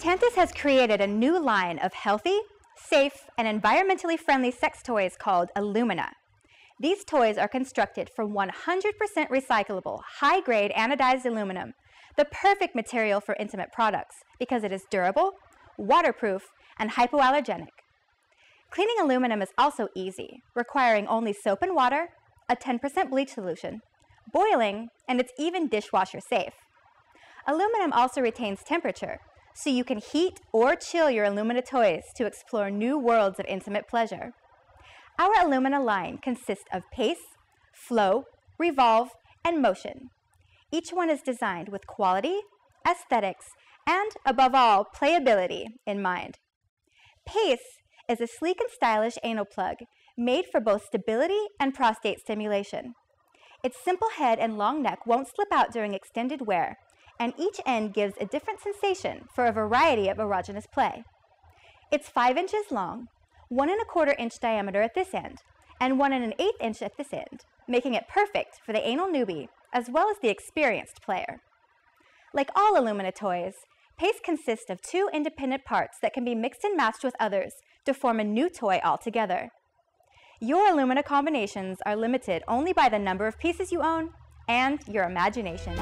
Tantus has created a new line of healthy, safe, and environmentally friendly sex toys called Illumina. These toys are constructed from 100% recyclable, high grade anodized aluminum, the perfect material for intimate products because it is durable, waterproof, and hypoallergenic. Cleaning aluminum is also easy, requiring only soap and water, a 10% bleach solution, boiling, and it's even dishwasher safe. Aluminum also retains temperature, so you can heat or chill your Illumina toys to explore new worlds of intimate pleasure. Our Illumina line consists of pace, flow, revolve, and motion. Each one is designed with quality, aesthetics, and above all, playability in mind. Pace is a sleek and stylish anal plug made for both stability and prostate stimulation. Its simple head and long neck won't slip out during extended wear, and each end gives a different sensation for a variety of erogenous play. It's 5 inches long, 1 and a quarter inch diameter at this end, and 1 and an eighth inch at this end, making it perfect for the anal newbie as well as the experienced player. Like all Illumina toys, Pace consists of two independent parts that can be mixed and matched with others to form a new toy altogether. Your Illumina combinations are limited only by the number of pieces you own and your imagination.